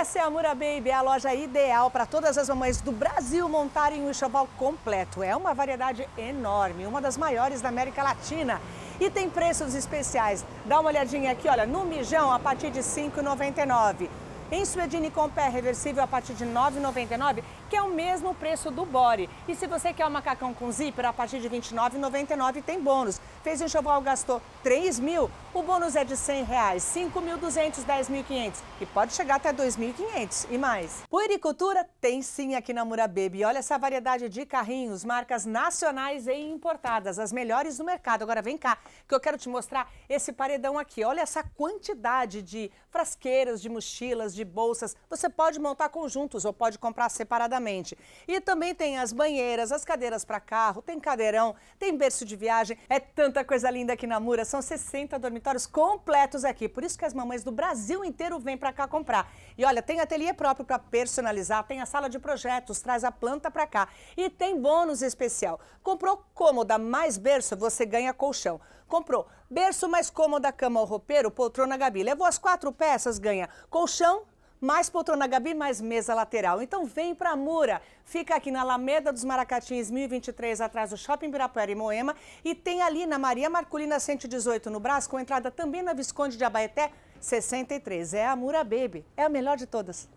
Essa é a Mura Baby, a loja ideal para todas as mamães do Brasil montarem um enxoval completo. É uma variedade enorme, uma das maiores da América Latina. E tem preços especiais. Dá uma olhadinha aqui, olha, no mijão a partir de R$ 5,99. Em Suedini com pé reversível a partir de R$ 9,99, que é o mesmo preço do Bore. E se você quer o um macacão com zíper, a partir de R$ 29,99 tem bônus. Fez o enxoval, gastou R$ mil. o bônus é de R$ 100, R$ 5.200, R$ 10.500 e pode chegar até R$ 2.500 e mais. Puericultura tem sim aqui na Murababy. Olha essa variedade de carrinhos, marcas nacionais e importadas, as melhores do mercado. Agora vem cá, que eu quero te mostrar esse paredão aqui. Olha essa quantidade de frasqueiras, de mochilas, de de bolsas. Você pode montar conjuntos ou pode comprar separadamente. E também tem as banheiras, as cadeiras para carro, tem cadeirão, tem berço de viagem. É tanta coisa linda aqui na Mura. São 60 dormitórios completos aqui. Por isso que as mamães do Brasil inteiro vêm para cá comprar. E olha, tem ateliê próprio para personalizar, tem a sala de projetos, traz a planta para cá. E tem bônus especial. Comprou cômoda mais berço, você ganha colchão. Comprou berço mais cômoda, cama ou roupeiro, poltrona Gabi. Levou as quatro peças, ganha colchão, mais poltrona Gabi, mais mesa lateral. Então vem para a Mura. Fica aqui na Alameda dos Maracatins, 1023, atrás do Shopping Ibirapuera e Moema. E tem ali na Maria Marculina 118, no Brás, com entrada também na Visconde de Abaeté 63. É a Mura Baby. É a melhor de todas.